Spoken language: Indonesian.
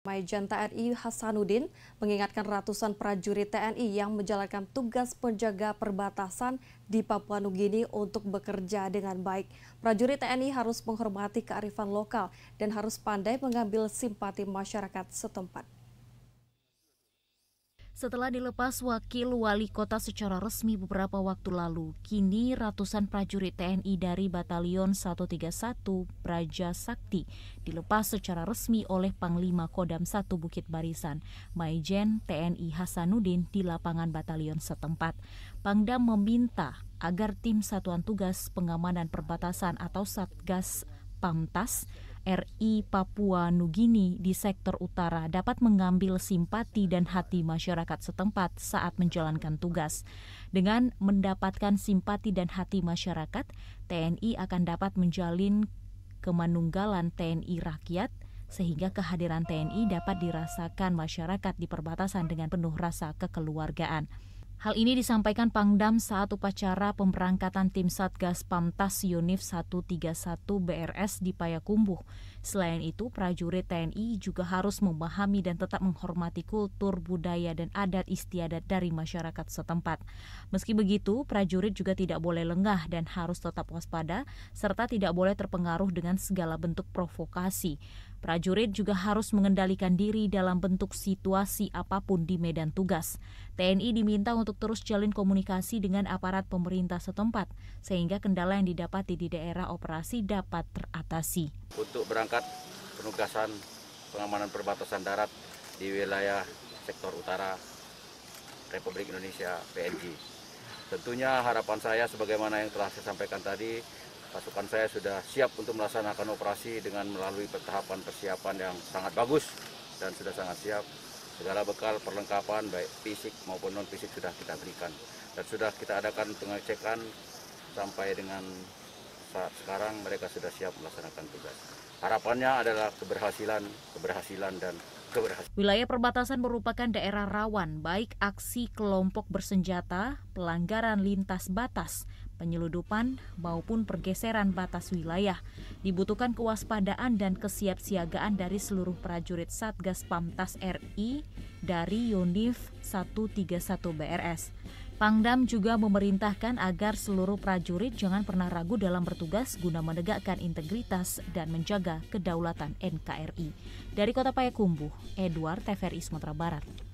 Mayjen TNI Hasanuddin mengingatkan ratusan prajurit TNI yang menjalankan tugas penjaga perbatasan di Papua Nugini untuk bekerja dengan baik. Prajurit TNI harus menghormati kearifan lokal dan harus pandai mengambil simpati masyarakat setempat. Setelah dilepas wakil wali kota secara resmi beberapa waktu lalu, kini ratusan prajurit TNI dari Batalion 131 Praja Sakti dilepas secara resmi oleh Panglima Kodam 1 Bukit Barisan, Maijen TNI Hasanuddin di lapangan batalion setempat. Pangdam meminta agar tim Satuan Tugas Pengamanan Perbatasan atau Satgas Pamtas RI Papua Nugini di sektor utara dapat mengambil simpati dan hati masyarakat setempat saat menjalankan tugas. Dengan mendapatkan simpati dan hati masyarakat, TNI akan dapat menjalin kemanunggalan TNI rakyat sehingga kehadiran TNI dapat dirasakan masyarakat di perbatasan dengan penuh rasa kekeluargaan. Hal ini disampaikan Pangdam saat upacara pemberangkatan tim Satgas Pamtas Yunif 131 BRS di Payakumbuh. Selain itu, prajurit TNI juga harus memahami dan tetap menghormati kultur, budaya, dan adat istiadat dari masyarakat setempat. Meski begitu, prajurit juga tidak boleh lengah dan harus tetap waspada, serta tidak boleh terpengaruh dengan segala bentuk provokasi. Prajurit juga harus mengendalikan diri dalam bentuk situasi apapun di medan tugas. TNI diminta untuk terus jalin komunikasi dengan aparat pemerintah setempat, sehingga kendala yang didapati di daerah operasi dapat teratasi. Untuk berangkat penugasan pengamanan perbatasan darat di wilayah sektor utara Republik Indonesia PNG. Tentunya harapan saya sebagaimana yang telah saya sampaikan tadi, pasukan saya sudah siap untuk melaksanakan operasi dengan melalui tahapan persiapan yang sangat bagus dan sudah sangat siap. Segala bekal perlengkapan baik fisik maupun non fisik sudah kita berikan dan sudah kita adakan pengecekan sampai dengan saat sekarang mereka sudah siap melaksanakan tugas. Harapannya adalah keberhasilan, keberhasilan dan Wilayah perbatasan merupakan daerah rawan baik aksi kelompok bersenjata, pelanggaran lintas batas, penyeludupan maupun pergeseran batas wilayah. Dibutuhkan kewaspadaan dan kesiapsiagaan dari seluruh prajurit Satgas Pamtas RI dari Yonif 131 BRS. Pangdam juga memerintahkan agar seluruh prajurit jangan pernah ragu dalam bertugas guna menegakkan integritas dan menjaga kedaulatan NKRI. Dari Kota Payakumbuh, Edward TVRI Sumatera Barat.